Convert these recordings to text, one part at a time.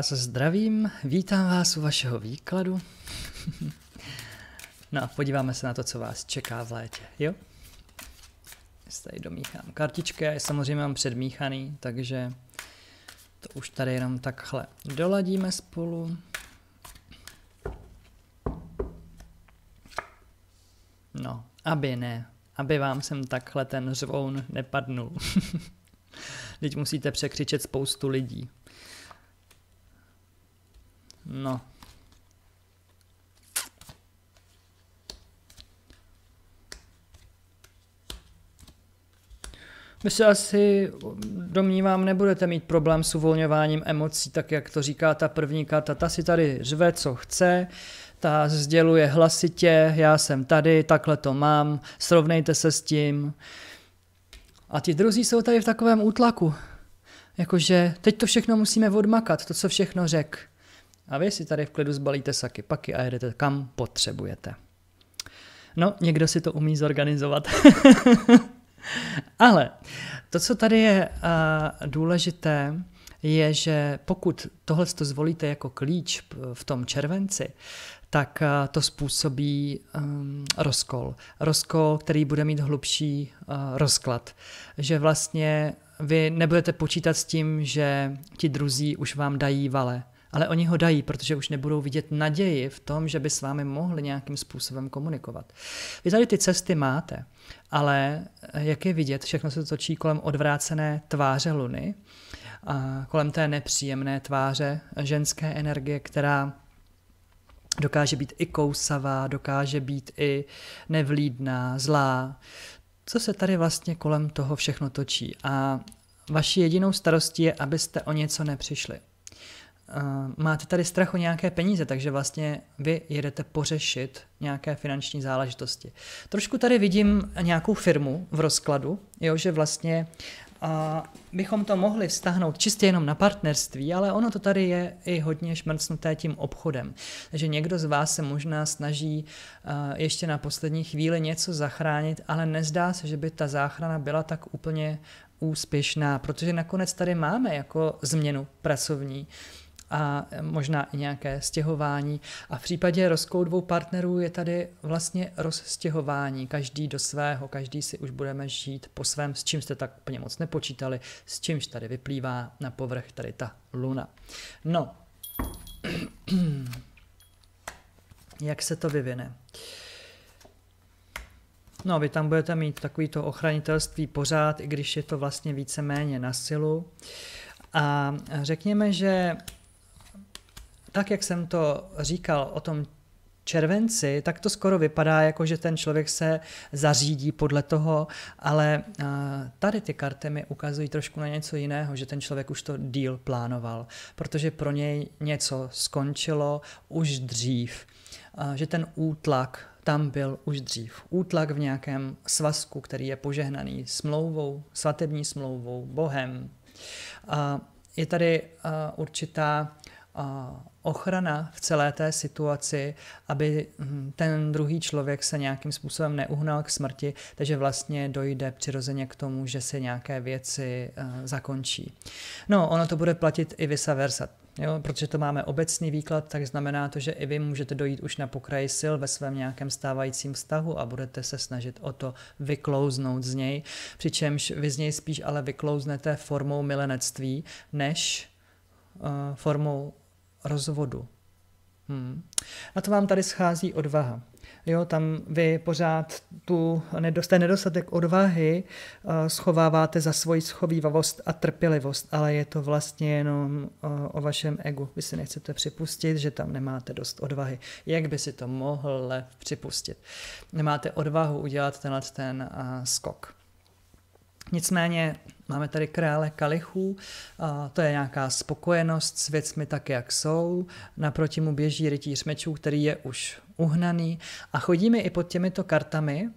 vás zdravím, vítám vás u vašeho výkladu. no a podíváme se na to, co vás čeká v létě, jo? Tady domíchám kartičky, já je samozřejmě mám předmíchaný, takže to už tady jenom takhle doladíme spolu. No, aby ne, aby vám sem takhle ten řvoun nepadnul. Teď musíte překřičet spoustu lidí. No. my se asi, domnívám, nebudete mít problém s uvolňováním emocí, tak jak to říká ta první kata. Ta si tady řve, co chce, ta sděluje hlasitě, já jsem tady, takhle to mám, srovnejte se s tím. A ti druzí jsou tady v takovém útlaku. Jakože teď to všechno musíme odmakat, to, co všechno řek. A vy si tady v klidu zbalíte saky paky a jedete kam potřebujete. No, někdo si to umí zorganizovat. Ale to, co tady je uh, důležité, je, že pokud tohle to zvolíte jako klíč v tom červenci, tak eh, to způsobí um, rozkol. Rozkol, který bude mít hlubší uh, rozklad. Že vlastně vy nebudete počítat s tím, že ti druzí už vám dají vale ale oni ho dají, protože už nebudou vidět naději v tom, že by s vámi mohli nějakým způsobem komunikovat. Vy tady ty cesty máte, ale eh, jak je vidět, všechno se točí kolem odvrácené tváře Luny a kolem té nepříjemné tváře ženské energie, která dokáže být i kousavá, dokáže být i nevlídná, zlá. Co se tady vlastně kolem toho všechno točí? A vaší jedinou starostí je, abyste o něco nepřišli. Eh, máte tady strach o nějaké peníze, takže vlastně vy jedete pořešit nějaké finanční záležitosti. Trošku tady vidím nějakou firmu v rozkladu, jo, že vlastně a eh, bychom to mohli vztahnout čistě jenom na partnerství, ale ono to tady je i hodně šmrcnuté tím obchodem. Takže někdo z vás se možná snaží uh, ještě na poslední chvíli něco zachránit, ale nezdá se, že by ta záchrana byla tak úplně úspěšná, protože nakonec tady máme jako změnu pracovní a možná i nějaké stěhování. A v případě rozkou dvou partnerů je tady vlastně rozstěhování, každý do svého, každý si už budeme žít po svém, s čím jste tak úplně moc nepočítali, s čímž tady vyplývá na povrch tady ta luna. No, jak se to vyvine? No, vy tam budete mít takový to ochranitelství pořád, i když je to vlastně víceméně na silu. A řekněme, že tak, jak jsem to říkal o tom červenci, tak to skoro vypadá jako, že ten člověk se zařídí podle toho, ale eh, tady ty karty mi ukazují trošku na něco jiného, že ten člověk už to díl plánoval, protože pro něj něco skončilo už dřív, eh, že ten útlak tam byl už dřív. Útlak v nějakém svazku, který je požehnaný smlouvou, svatební smlouvou, Bohem. Je tady eh, určitá ochrana v celé té situaci, aby hm, ten druhý člověk se nějakým způsobem neuhnal k smrti, takže vlastně dojde přirozeně k tomu, že se nějaké věci e, zakončí. No, ono to bude platit i vice versa. Jo, protože to máme obecný výklad, tak znamená to, že i vy můžete dojít už na pokraji sil ve svém nějakém stávajícím vztahu a budete se snažit o to vyklouznout z něj, přičemž vy z něj spíš ale vyklouznete formou milenectví, než e, formou rozvodu. Hmm. Na to vám tady schází odvaha. Jo, tam vy pořád tu nedost, nedostatek odvahy uh, schováváte za svoji schovývavost a trpělivost, ale je to vlastně jenom uh, o vašem egu. Vy si nechcete připustit, že tam nemáte dost odvahy. Jak by si to mohl připustit? Nemáte odvahu udělat tenhle ten uh, skok. Nicméně Máme tady krále kalichů, to je nějaká spokojenost s věcmi tak, jak jsou. Naproti mu běží rytíř mečů, který je už uhnaný. A chodíme i pod těmito kartami,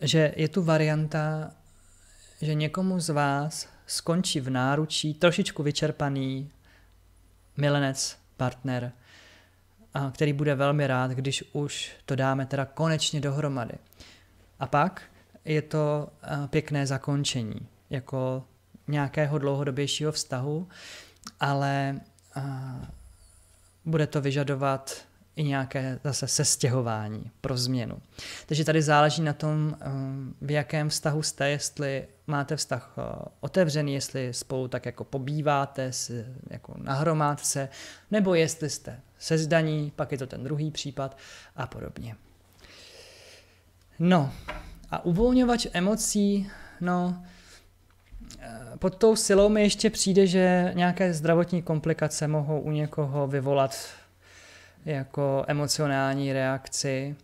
že je tu varianta, že někomu z vás skončí v náručí trošičku vyčerpaný milenec, partner, který bude velmi rád, když už to dáme teda konečně dohromady. A pak je to eh, pěkné zakončení, jako nějakého dlouhodobějšího vztahu, ale eh, bude to vyžadovat i nějaké zase sestěhování pro změnu. Takže tady záleží na tom, eh, v jakém vztahu jste, jestli máte vztah otevřený, jestli spolu tak jako pobýváte, jako na hromádce, nebo jestli jste sezdaní, pak je to ten druhý případ a podobně. No, a uvolňovač emocí, no, eh, pod tou silou mi ještě přijde, že nějaké zdravotní komplikace mohou u někoho vyvolat jako emocionální reakci.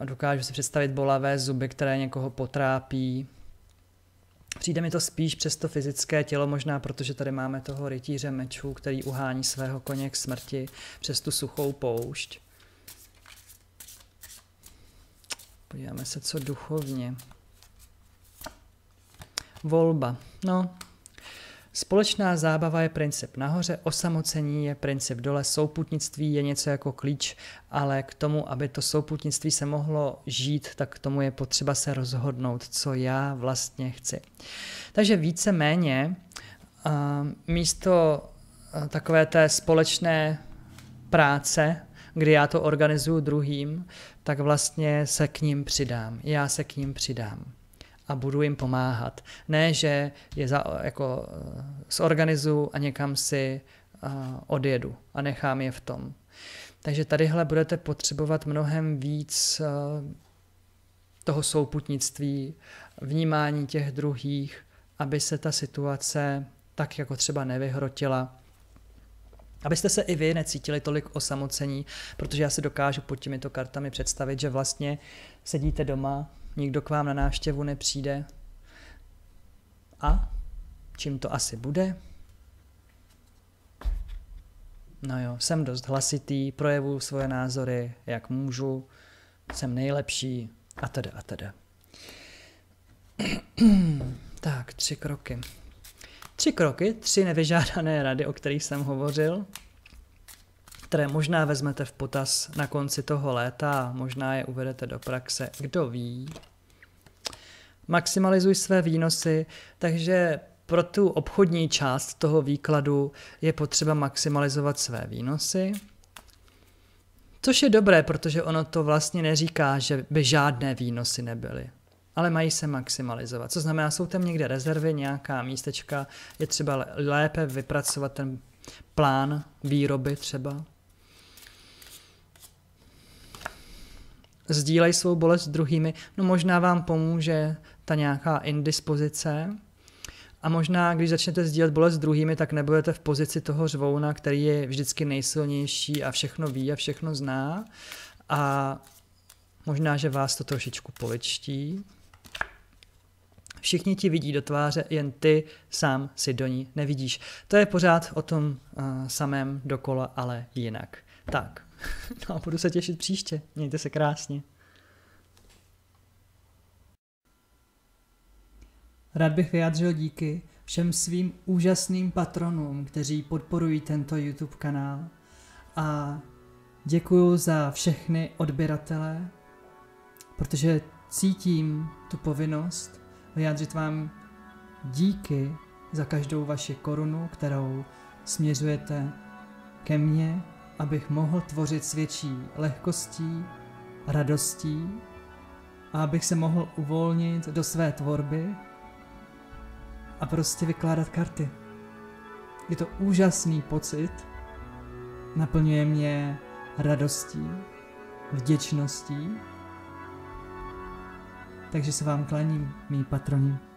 A dokážu si představit bolavé zuby, které někoho potrápí. Přijde mi to spíš přes to fyzické tělo, možná protože tady máme toho rytíře mečů, který uhání svého koně k smrti přes tu suchou poušť. Podíváme se, co duchovně. Volba. No, Společná zábava je princip nahoře, osamocení je princip dole, souputnictví je něco jako klíč, ale k tomu, aby to souputnictví se mohlo žít, tak k tomu je potřeba se rozhodnout, co já vlastně chci. Takže více-méně místo takové té společné práce kdy já to organizuju druhým, tak vlastně se k ním přidám. Já se k ním přidám a budu jim pomáhat. Ne, že je za, jako eh, zorganizuju a někam si uh, odjedu a nechám je v tom. Takže tadyhle budete potřebovat mnohem víc eh, toho souputnictví, vnímání těch druhých, aby se ta situace tak jako třeba nevyhrotila, Abyste se i vy necítili tolik osamocení, protože já si dokážu pod těmito kartami představit, že vlastně sedíte doma, nikdo k vám na návštěvu nepřijde. A čím to asi bude? No jo, jsem dost hlasitý, projevu svoje názory, jak můžu, jsem nejlepší, a teda, a teda. tak, tři kroky. Tři kroky, tři nevyžádané rady, o kterých jsem hovořil, které možná vezmete v potaz na konci toho léta a možná je uvedete do praxe, kdo ví. Maximalizuj své výnosy, takže pro tu obchodní část toho výkladu je potřeba maximalizovat své výnosy. Což je dobré, protože ono to vlastně neříká, že by žádné výnosy nebyly ale mají se maximalizovat. Co znamená, jsou tam někde rezervy, nějaká místečka, je třeba lépe vypracovat ten plán výroby třeba. Sdílej svou bolest s druhými, no možná vám pomůže ta nějaká indispozice, a možná, když začnete sdílet bolest s druhými, tak nebudete v pozici toho řvouna, který je vždycky nejsilnější a všechno ví a všechno zná. A možná, že vás to trošičku poličtí všichni ti vidí do tváře, jen ty sám si do ní nevidíš. To je pořád o tom uh, samém dokola, ale jinak. Tak, no a budu se těšit příště. Mějte se krásně. Rád bych vyjádřil díky všem svým úžasným patronům, kteří podporují tento YouTube kanál. A děkuju za všechny odběratele, protože cítím tu povinnost vyjádřit vám díky za každou vaši korunu, kterou směřujete ke mně, abych mohl tvořit s větší lehkostí, radostí a abych se mohl uvolnit do své tvorby a prostě vykládat karty. Je to úžasný pocit, naplňuje mě radostí, vděčností takže se vám klaním, mý patroni.